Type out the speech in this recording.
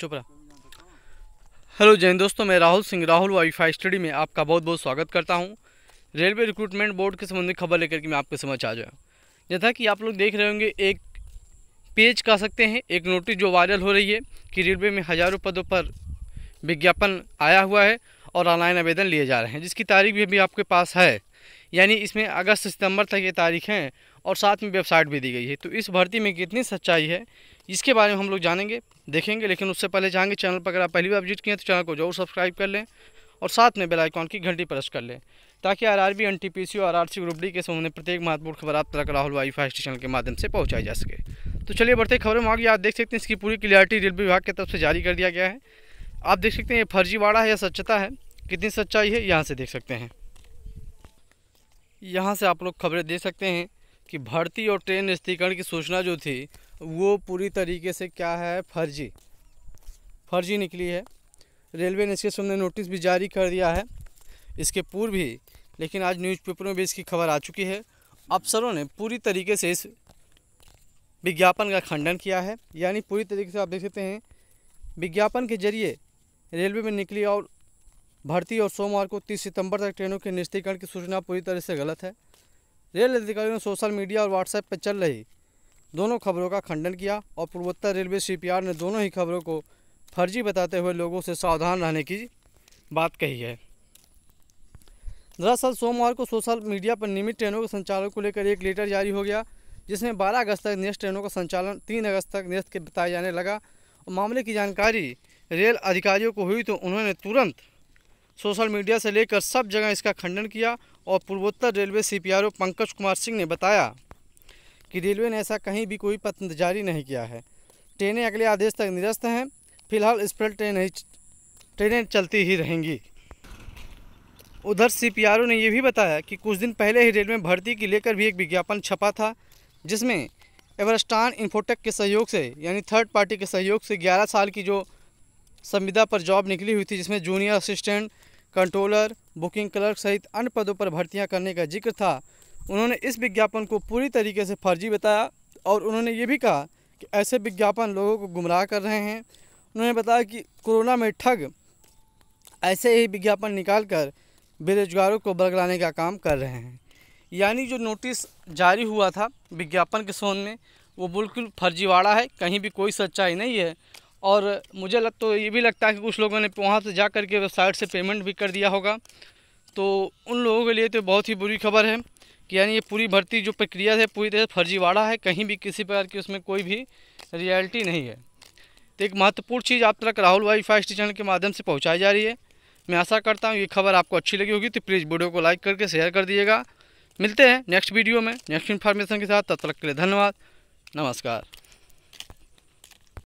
चुप रहा हेलो जैन दोस्तों मैं राहुल सिंह राहुल वाईफाई स्टडी में आपका बहुत बहुत स्वागत करता हूँ रेलवे रिक्रूटमेंट बोर्ड के संबंधी खबर लेकर के मैं आपके समझ आ जाऊँ जैसा कि आप लोग देख रहे होंगे एक पेज कह सकते हैं एक नोटिस जो वायरल हो रही है कि रेलवे में हज़ारों पदों पर विज्ञापन आया हुआ है और ऑनलाइन आवेदन लिए जा रहे हैं जिसकी तारीख भी अभी आपके पास है यानी इसमें अगस्त सितंबर तक ये तारीख हैं और साथ में वेबसाइट भी दी गई है तो इस भर्ती में कितनी सच्चाई है इसके बारे में हम लोग जानेंगे देखेंगे लेकिन उससे पहले जाएंगे चैनल पर अगर आप पहली बार विजिट किए तो चैनल को जरूर सब्सक्राइब कर लें और साथ में बेलाइकॉन की घंटी प्रेस कर लें ताकि R R B N T P C और आर सी ग्रुप डी के समय प्रत्येक महत्वपूर्ण खबर आप तक राहुल वाई फाइव स्टेशन के माध्यम से पहुँचाई जा सके तो चलिए बढ़ते खबर में आगे आप देख सकते हैं इसकी पूरी क्लियरिटी रेलवे विभाग की तरफ से जारी कर दिया गया है आप देख सकते हैं ये फर्जीवाड़ा है या सच्चता है कितनी सच्चाई है यहाँ से देख सकते हैं यहाँ से आप लोग खबरें देख सकते हैं कि भर्ती और ट्रेन स्थिरीकरण की सूचना जो थी वो पूरी तरीके से क्या है फर्जी फर्जी निकली है रेलवे ने इसके सामने नोटिस भी जारी कर दिया है इसके पूर्व ही लेकिन आज न्यूज़पेपरों में भी इसकी खबर आ चुकी है अफसरों ने पूरी तरीके से इस विज्ञापन का खंडन किया है यानी पूरी तरीके से आप देख सकते हैं विज्ञापन के जरिए रेलवे में निकली और भर्ती और सोमवार को 30 सितंबर तक ट्रेनों के निश्चितीकरण की सूचना पूरी तरह से गलत है रेल अधिकारियों ने सोशल मीडिया और व्हाट्सएप पर चल रही दोनों खबरों का खंडन किया और पूर्वोत्तर रेलवे सीपीआर ने दोनों ही खबरों को फर्जी बताते हुए लोगों से सावधान रहने की बात कही है दरअसल सोमवार को सोशल मीडिया पर नियमित ट्रेनों के संचालन को लेकर एक लेटर जारी हो गया जिसमें 12 अगस्त तक नेस्ट ट्रेनों का संचालन 3 अगस्त तक नेस्ट के बताए जाने लगा और मामले की जानकारी रेल अधिकारियों को हुई तो उन्होंने तुरंत सोशल मीडिया से लेकर सब जगह इसका खंडन किया और पूर्वोत्तर railway C P Pankaj Kumar Singh ने बताया कि रेलवे ने ऐसा कहीं भी कोई पत्र जारी नहीं किया है ट्रेनें अगले आदेश तक निरस्त हैं फिलहाल स्पेशल ट्रेन ही ट्रेनें चलती ही रहेंगी उधर सी ने यह भी बताया कि कुछ दिन पहले ही रेलवे भर्ती की लेकर भी एक विज्ञापन छपा था जिसमें एवरस्टान इन्फोटेक के सहयोग से यानी थर्ड पार्टी के सहयोग से 11 साल की जो संविदा पर जॉब निकली हुई थी जिसमें junior assistant controller booking clerk सहित अन्य पदों पर भर्तियां करने का जिक्र था उन्होंने इस विज्ञापन को पूरी तरीके से फर्जी बताया और उन्होंने ये भी कहा कि ऐसे विज्ञापन लोगों को गुमराह कर रहे हैं उन्होंने बताया कि कोरोना में ठग ऐसे ही विज्ञापन निकाल कर बेरोजगारों को बरगलाने का काम कर रहे हैं यानी जो नोटिस जारी हुआ था विज्ञापन के सोन में वो बिल्कुल फर्जीवाड़ा है कहीं भी कोई सच्चाई नहीं है और मुझे लग तो ये भी लगता है कि कुछ लोगों ने वहाँ से जा कर के वेबसाइट से पेमेंट भी कर दिया होगा तो उन लोगों के लिए तो बहुत ही बुरी खबर है कि यानी ये पूरी भर्ती जो प्रक्रिया है पूरी तरह से फर्जीवाड़ा है कहीं भी किसी प्रकार की उसमें कोई भी रियलिटी नहीं है तो एक महत्वपूर्ण चीज़ आप तक राहुल वाई फाइव स्टेशन के माध्यम से पहुँचाई जा रही है मैं आशा करता हूँ ये खबर आपको अच्छी लगी होगी तो प्लीज़ वीडियो को लाइक करके शेयर कर दिएगा मिलते हैं नेक्स्ट वीडियो में नेक्स्ट इन्फॉर्मेशन के साथ तब तक के लिए धन्यवाद नमस्कार